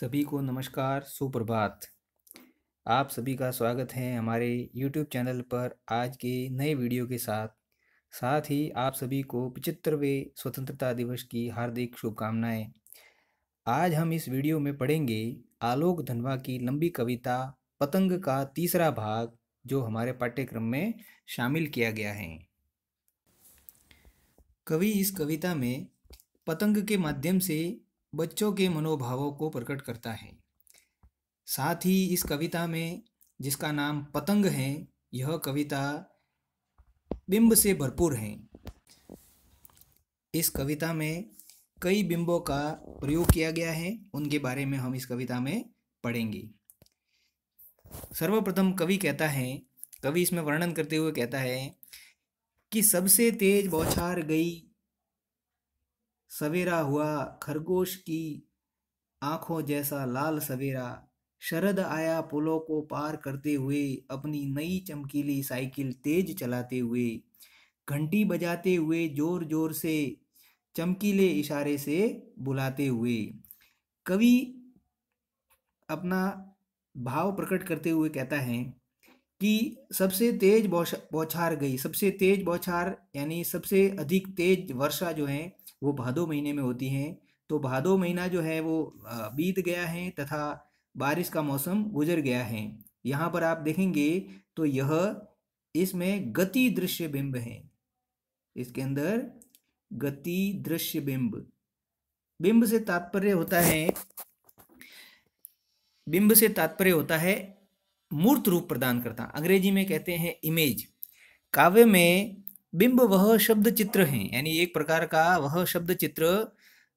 सभी को नमस्कार सुप्रभात आप सभी का स्वागत है हमारे YouTube चैनल पर आज के नए वीडियो के साथ साथ ही आप सभी को पचहत्तरवें स्वतंत्रता दिवस की हार्दिक शुभकामनाएं आज हम इस वीडियो में पढ़ेंगे आलोक धनवा की लंबी कविता पतंग का तीसरा भाग जो हमारे पाठ्यक्रम में शामिल किया गया है कवि इस कविता में पतंग के माध्यम से बच्चों के मनोभावों को प्रकट करता है साथ ही इस कविता में जिसका नाम पतंग है यह कविता बिंब से भरपूर है इस कविता में कई बिंबों का प्रयोग किया गया है उनके बारे में हम इस कविता में पढ़ेंगे सर्वप्रथम कवि कहता है कवि इसमें वर्णन करते हुए कहता है कि सबसे तेज बौछार गई सवेरा हुआ खरगोश की आंखों जैसा लाल सवेरा शरद आया पुलों को पार करते हुए अपनी नई चमकीली साइकिल तेज चलाते हुए घंटी बजाते हुए जोर जोर से चमकीले इशारे से बुलाते हुए कवि अपना भाव प्रकट करते हुए कहता है कि सबसे तेज बौछार गई सबसे तेज बौछार यानी सबसे अधिक तेज वर्षा जो है वो भादो महीने में होती हैं तो भादो महीना जो है वो बीत गया है तथा बारिश का मौसम गुजर गया है यहाँ पर आप देखेंगे तो यह इसमें गति दृश्य बिंब है इसके अंदर गति दृश्य बिंब बिंब से तात्पर्य होता है बिंब से तात्पर्य होता है मूर्त रूप प्रदान करता अंग्रेजी में कहते हैं इमेज काव्य में बिंब वह शब्द चित्र है यानी एक प्रकार का वह शब्द चित्र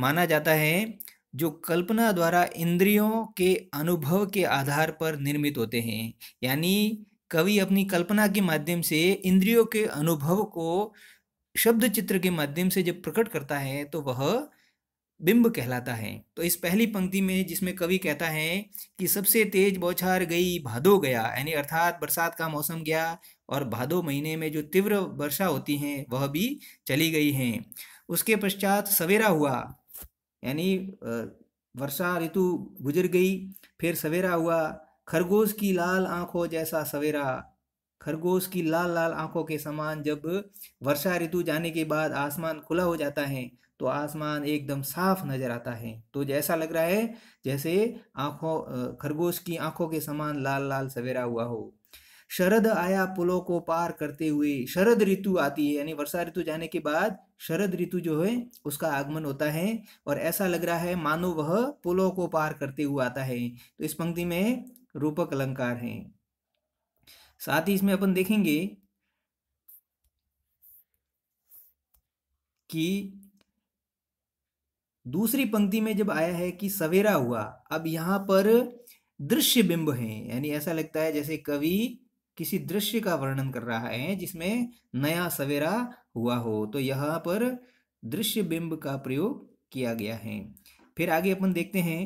माना जाता है जो कल्पना द्वारा इंद्रियों के अनुभव के आधार पर निर्मित होते हैं यानी कवि अपनी कल्पना के माध्यम से इंद्रियों के अनुभव को शब्द चित्र के माध्यम से जब प्रकट करता है तो वह बिंब कहलाता है तो इस पहली पंक्ति में जिसमें कवि कहता है कि सबसे तेज बौछार गई भादो गया यानी अर्थात बरसात का मौसम गया और भादो महीने में जो तीव्र वर्षा होती है वह भी चली गई है उसके पश्चात सवेरा हुआ यानी वर्षा ऋतु गुजर गई फिर सवेरा हुआ खरगोश की लाल आंखों जैसा सवेरा खरगोश की लाल लाल आंखों के समान जब वर्षा ऋतु जाने के बाद आसमान खुला हो जाता है तो आसमान एकदम साफ नजर आता है तो जैसा लग रहा है जैसे आंखों खरगोश की आंखों के समान लाल लाल सवेरा हुआ हो शरद आया पुलों को पार करते हुए शरद ऋतु आती है यानी वर्षा ऋतु जाने के बाद शरद ऋतु जो है उसका आगमन होता है और ऐसा लग रहा है मानो वह पुलों को पार करते हुए आता है तो इस पंक्ति में रूपक अलंकार है साथ ही इसमें अपन देखेंगे कि दूसरी पंक्ति में जब आया है कि सवेरा हुआ अब यहाँ पर दृश्य बिंब है यानी ऐसा लगता है जैसे कवि किसी दृश्य का वर्णन कर रहा है जिसमें नया सवेरा हुआ हो तो यहाँ पर दृश्य बिंब का प्रयोग किया गया है फिर आगे अपन देखते हैं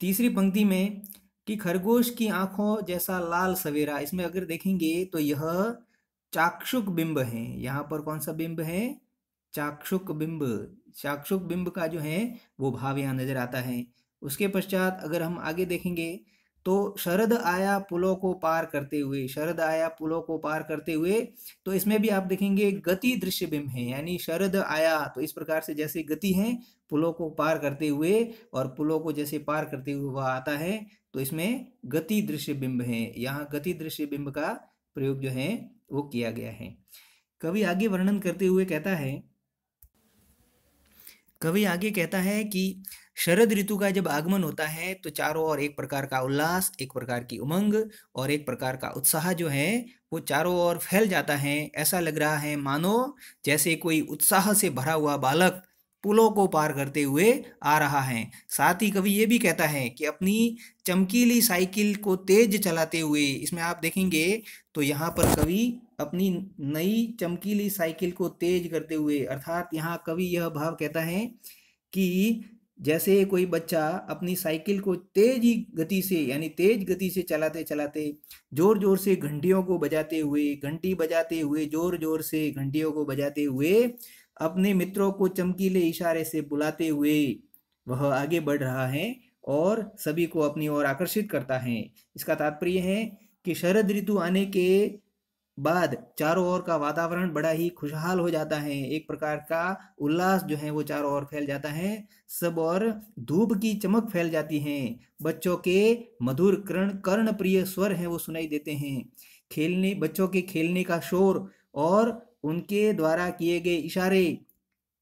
तीसरी पंक्ति में कि खरगोश की आंखों जैसा लाल सवेरा इसमें अगर देखेंगे तो यह चाक्षुक बिंब है यहाँ पर कौन सा बिंब है चाक्षुक बिंब चाक्षुक बिंब का जो है वो भाव यहाँ नजर आता है उसके पश्चात अगर हम आगे देखेंगे तो शरद आया पुलों को पार करते हुए शरद आया पुलों को पार करते हुए तो इसमें भी आप देखेंगे गति दृश्य बिंब है यानी शरद आया तो इस प्रकार से जैसे गति है पुलों को पार करते हुए और पुलों को जैसे पार करते हुए वह आता है तो इसमें गति दृश्य बिंब है यहाँ गति दृश्य बिंब का प्रयोग जो है वो किया गया है कवि आगे वर्णन करते हुए कहता है कवि आगे कहता है कि शरद ऋतु का जब आगमन होता है तो चारों ओर एक प्रकार का उल्लास एक प्रकार की उमंग और एक प्रकार का उत्साह जो है वो चारों ओर फैल जाता है ऐसा लग रहा है मानो जैसे कोई उत्साह से भरा हुआ बालक पुलों को पार करते हुए आ रहा है साथ ही कवि ये भी कहता है कि अपनी चमकीली साइकिल को तेज चलाते हुए इसमें आप देखेंगे तो यहाँ पर कवि अपनी नई चमकीली साइकिल को तेज करते हुए अर्थात यहाँ कवि यह भाव कहता है कि जैसे कोई बच्चा अपनी साइकिल को तेज ही गति से यानी तेज गति से चलाते चलाते जोर जोर से घंटियों को बजाते हुए घंटी बजाते हुए जोर जोर से घंटियों को बजाते हुए अपने मित्रों को चमकीले इशारे से बुलाते हुए वह आगे बढ़ रहा है और सभी को अपनी ओर आकर्षित करता है इसका तात्पर्य है कि शरद ऋतु आने के बाद चारों ओर का वातावरण बड़ा ही खुशहाल हो जाता है एक प्रकार का उल्लास जो है वो चारों ओर फैल जाता है सब और धूप की चमक फैल जाती है बच्चों के मधुर कर्ण कर्ण प्रिय स्वर हैं वो सुनाई देते हैं खेलने बच्चों के खेलने का शोर और उनके द्वारा किए गए इशारे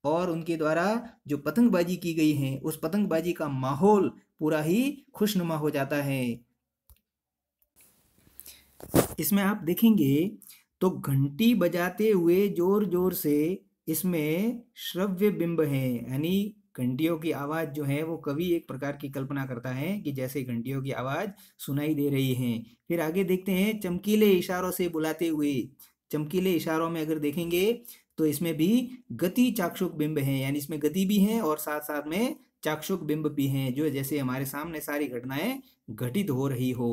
और उनके द्वारा जो पतंगबाजी की गई है उस पतंगबाजी का माहौल पूरा ही खुशनुमा हो जाता है इसमें आप देखेंगे तो घंटी बजाते हुए जोर जोर से इसमें श्रव्य बिंब है यानी घंटियों की आवाज़ जो है वो कवि एक प्रकार की कल्पना करता है कि जैसे घंटियों की आवाज़ सुनाई दे रही है फिर आगे देखते हैं चमकीले इशारों से बुलाते हुए चमकीले इशारों में अगर देखेंगे तो इसमें भी गति चाक्षुक बिंब है यानी इसमें गति भी है और साथ साथ में चाक्षुक बिंब भी हैं जो जैसे हमारे सामने सारी घटनाएं घटित हो रही हो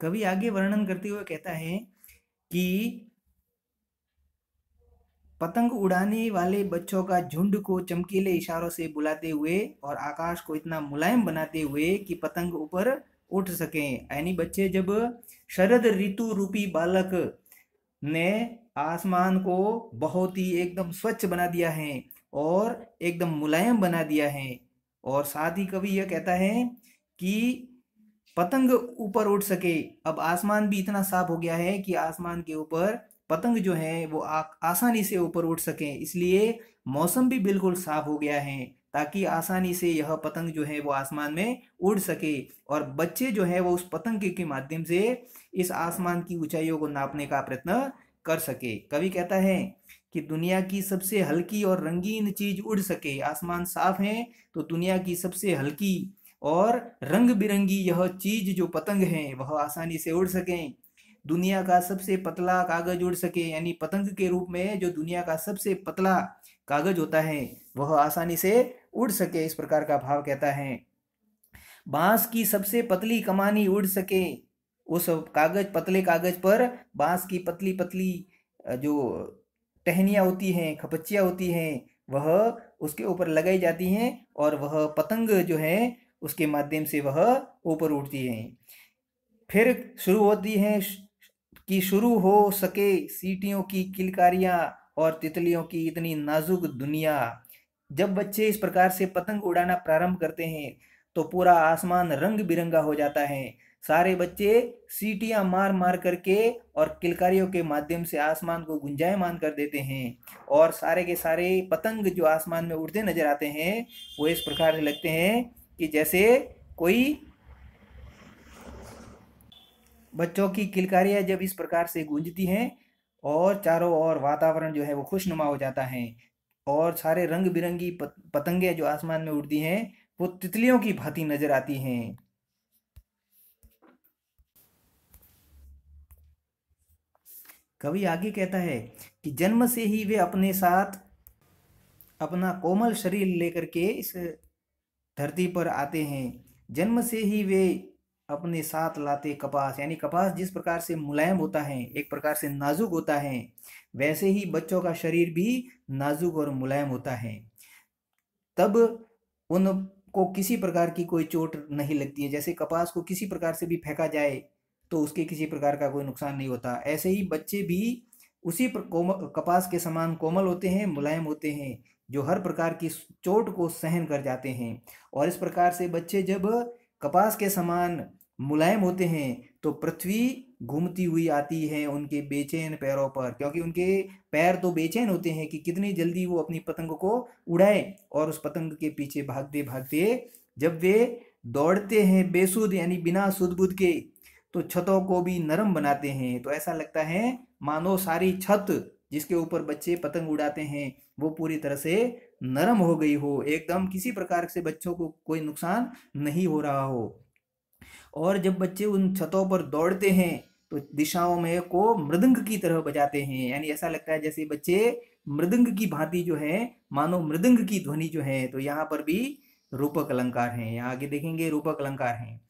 कवि आगे वर्णन करते हुए कहता है कि पतंग उड़ाने वाले बच्चों का झुंड को चमकीले इशारों से बुलाते हुए और आकाश को इतना मुलायम बनाते हुए कि पतंग ऊपर उठ सकें यानी बच्चे जब शरद ऋतु रूपी बालक ने आसमान को बहुत ही एकदम स्वच्छ बना दिया है और एकदम मुलायम बना दिया है और साथ ही कवि यह कहता है कि पतंग ऊपर उठ सके अब आसमान भी इतना साफ हो गया है कि आसमान के ऊपर पतंग जो है वो आ, आसानी से ऊपर उठ सकें इसलिए मौसम भी बिल्कुल साफ हो गया है ताकि आसानी से यह पतंग जो है वो आसमान में उड़ सके और बच्चे जो है वो उस पतंग के माध्यम से इस आसमान की ऊंचाइयों को नापने का प्रयत्न कर सके कवि कहता है कि दुनिया की सबसे हल्की और रंगीन चीज उड़ सके आसमान साफ है तो दुनिया की सबसे हल्की और रंग बिरंगी यह चीज जो पतंग है वह आसानी से उड़ सकें दुनिया का सबसे पतला कागज उड़ सके यानी पतंग के रूप में जो दुनिया का सबसे पतला कागज होता है वह आसानी से उड़ सके इस प्रकार का भाव कहता है बांस की सबसे पतली कमानी उड़ सके उस कागज पतले कागज पर बांस की पतली पतली जो टहनियाँ होती हैं खपच्चियाँ होती हैं वह उसके ऊपर लगाई जाती हैं और वह पतंग जो है उसके माध्यम से वह ऊपर उठती हैं फिर शुरू होती हैं कि शुरू हो सके सीटियों की किलकारियाँ और तितलियों की इतनी नाजुक दुनिया जब बच्चे इस प्रकार से पतंग उड़ाना प्रारंभ करते हैं तो पूरा आसमान रंग बिरंगा हो जाता है सारे बच्चे सीटियाँ मार मार करके और किलकारियों के माध्यम से आसमान को गुंजायमान कर देते हैं और सारे के सारे पतंग जो आसमान में उड़ते नजर आते हैं वो इस प्रकार से लगते हैं कि जैसे कोई बच्चों की किलकारियाँ जब इस प्रकार से गूंजती हैं और चारों ओर वातावरण जो है वो खुशनुमा हो जाता है और सारे रंग बिरंगी पतंगे जो आसमान में उड़ती हैं वो तितलियों की भांति नजर आती हैं कवि आगे कहता है कि जन्म से ही वे अपने साथ अपना कोमल शरीर लेकर के इस धरती पर आते हैं जन्म से ही वे अपने साथ लाते कपास यानी कपास जिस प्रकार से मुलायम होता है एक प्रकार से नाजुक होता है वैसे ही बच्चों का शरीर भी नाजुक और मुलायम होता है तब उनको किसी प्रकार की कोई चोट नहीं लगती है जैसे कपास को किसी प्रकार से भी फेंका जाए तो उसके किसी प्रकार का कोई नुकसान नहीं होता ऐसे ही बच्चे भी उसी कपास के समान कोमल होते हैं मुलायम होते हैं जो हर प्रकार की चोट को सहन कर जाते हैं और इस प्रकार से बच्चे जब कपास के समान मुलायम होते हैं तो पृथ्वी घूमती हुई आती है उनके बेचैन पैरों पर क्योंकि उनके पैर तो बेचैन होते हैं कि कितनी जल्दी वो अपनी पतंग को उड़ाए और उस पतंग के पीछे भागते भागते जब वे दौड़ते हैं बेसुध यानी बिना सुध बुध के तो छतों को भी नरम बनाते हैं तो ऐसा लगता है मानो सारी छत जिसके ऊपर बच्चे पतंग उड़ाते हैं वो पूरी तरह से नरम हो गई हो एकदम किसी प्रकार से बच्चों को कोई नुकसान नहीं हो रहा हो और जब बच्चे उन छतों पर दौड़ते हैं तो दिशाओं में को मृदंग की तरह बजाते हैं यानी ऐसा लगता है जैसे बच्चे मृदंग की भांति जो है मानो मृदंग की ध्वनि जो है तो यहाँ पर भी रूपक अलंकार हैं यहाँ आगे देखेंगे रूपक अलंकार हैं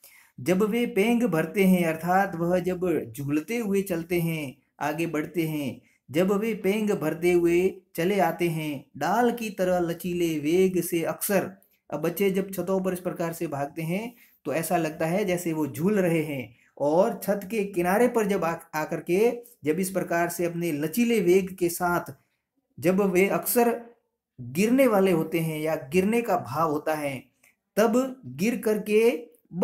जब वे पेंग भरते हैं अर्थात वह जब झूलते हुए चलते हैं आगे बढ़ते हैं जब वे पेंग भरते हुए चले आते हैं डाल की तरह लचीले वेग से अक्सर अब बच्चे जब छतों पर इस प्रकार से भागते हैं तो ऐसा लगता है जैसे वो झूल रहे हैं और छत के किनारे पर जब आकर के जब इस प्रकार से अपने लचीले वेग के साथ जब वे अक्सर गिरने वाले होते हैं या गिरने का भाव होता है तब गिर करके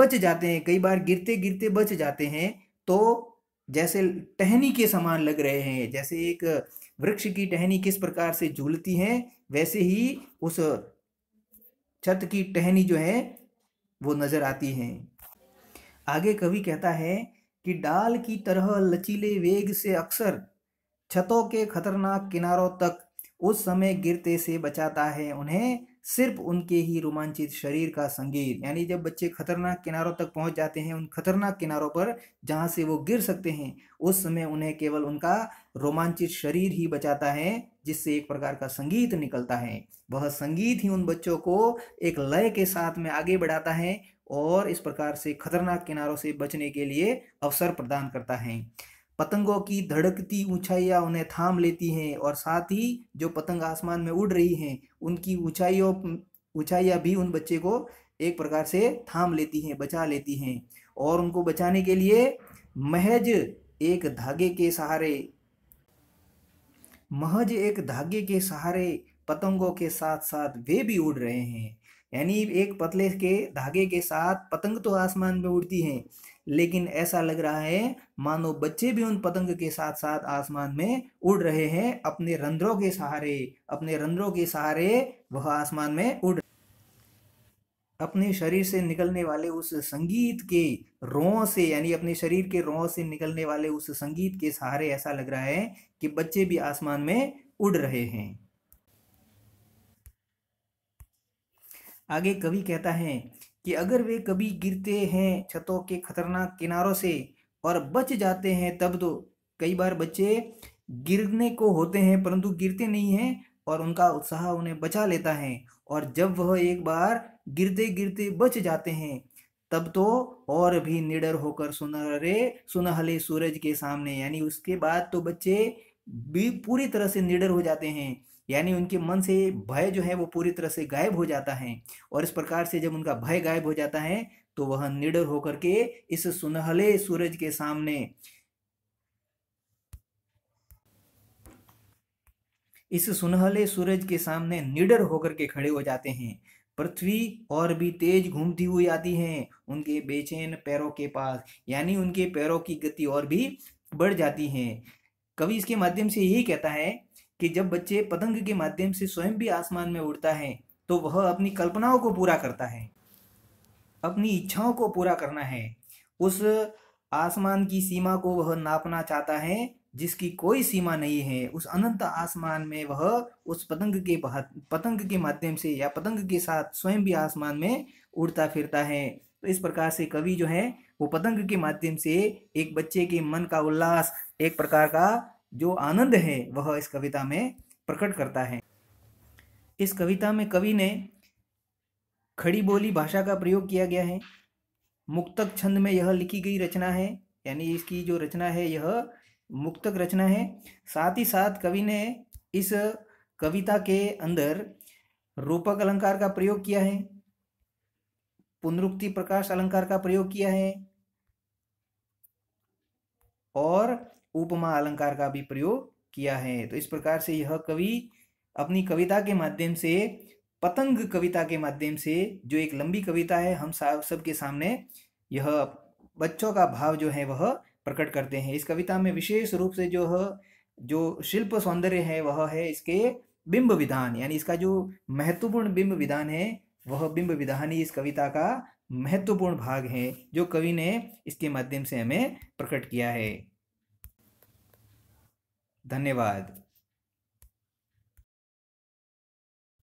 बच जाते हैं कई बार गिरते गिरते बच जाते हैं तो जैसे टहनी के समान लग रहे हैं जैसे एक वृक्ष की टहनी किस प्रकार से झूलती है वैसे ही उस छत की टहनी जो है वो नज़र आती हैं आगे कवि कहता है कि डाल की तरह लचीले वेग से अक्सर छतों के खतरनाक किनारों तक उस समय गिरते से बचाता है उन्हें सिर्फ उनके ही रोमांचित शरीर का संगीत यानी जब बच्चे खतरनाक किनारों तक पहुंच जाते हैं उन खतरनाक किनारों पर जहां से वो गिर सकते हैं उस समय उन्हें केवल उनका रोमांचित शरीर ही बचाता है जिससे एक प्रकार का संगीत निकलता है वह संगीत ही उन बच्चों को एक लय के साथ में आगे बढ़ाता है और इस प्रकार से खतरनाक किनारों से बचने के लिए अवसर प्रदान करता है पतंगों की धड़कती ऊंचाइयां उन्हें थाम लेती हैं और साथ ही जो पतंग आसमान में उड़ रही हैं उनकी ऊंचाइयों ऊंचाइयां भी उन बच्चे को एक प्रकार से थाम लेती हैं बचा लेती हैं और उनको बचाने के लिए महज एक धागे के सहारे महज एक धागे के सहारे पतंगों के साथ साथ वे भी उड़ रहे हैं यानी एक पतले के धागे के साथ पतंग तो आसमान में उड़ती हैं लेकिन ऐसा लग रहा है मानो बच्चे भी उन पतंग के साथ साथ आसमान में उड़ रहे हैं अपने रंध्रों के सहारे अपने रंध्रों के सहारे वह आसमान में उड़ अपने शरीर से निकलने वाले उस संगीत के रों से यानी अपने शरीर के रों से निकलने वाले उस संगीत के सहारे ऐसा लग रहा है कि बच्चे भी आसमान में उड़ रहे हैं आगे कवि कहता है कि अगर वे कभी गिरते हैं छतों के खतरनाक किनारों से और बच जाते हैं तब तो कई बार बच्चे गिरने को होते हैं परंतु गिरते नहीं हैं और उनका उत्साह उन्हें बचा लेता है और जब वह एक बार गिरते गिरते बच जाते हैं तब तो और भी निडर होकर सुनहरे सुनहले सूरज के सामने यानी उसके बाद तो बच्चे भी पूरी तरह से निडर हो जाते हैं यानी उनके मन से भय जो है वो पूरी तरह से गायब हो जाता है और इस प्रकार से जब उनका भय गायब हो जाता है तो वह निडर होकर के इस सुनहले सूरज के सामने इस सुनहले सूरज के सामने निडर होकर के खड़े हो जाते हैं पृथ्वी और भी तेज घूमती हुई आती है उनके बेचैन पैरों के पास यानी उनके पैरों की गति और भी बढ़ जाती है कवि इसके माध्यम से यही कहता है कि जब बच्चे पतंग के माध्यम से स्वयं भी आसमान में उड़ता है तो वह अपनी कल्पनाओं को पूरा करता है अपनी इच्छाओं को पूरा करना है उस आसमान की सीमा को वह नापना चाहता है जिसकी कोई सीमा नहीं है उस अनंत आसमान में वह उस पतंग के पतंग के माध्यम से या पतंग के साथ स्वयं भी आसमान में उड़ता फिरता है तो इस प्रकार से कवि जो है वो पतंग के माध्यम से एक बच्चे के मन का उल्लास एक प्रकार का जो आनंद है वह इस कविता में प्रकट करता है इस कविता में कवि ने खड़ी बोली भाषा का प्रयोग किया गया है मुक्तक छंद में यह लिखी गई रचना है यानी इसकी जो रचना है यह मुक्तक रचना है साथ ही साथ कवि ने इस कविता के अंदर रूपक अलंकार का प्रयोग किया है पुनरुक्ति प्रकाश अलंकार का प्रयोग किया है और उपमा अलंकार का भी प्रयोग किया है तो इस प्रकार से यह कवि अपनी कविता के माध्यम से पतंग कविता के माध्यम से जो एक लंबी कविता है हम सबके सामने यह बच्चों का भाव जो है वह प्रकट करते हैं इस कविता में विशेष रूप से जो जो शिल्प सौंदर्य है वह है इसके बिंब विधान यानी इसका जो महत्वपूर्ण बिंब विधान है वह बिंब विधान ही इस कविता का महत्वपूर्ण भाग है जो कवि ने इसके माध्यम से हमें प्रकट किया है धन्यवाद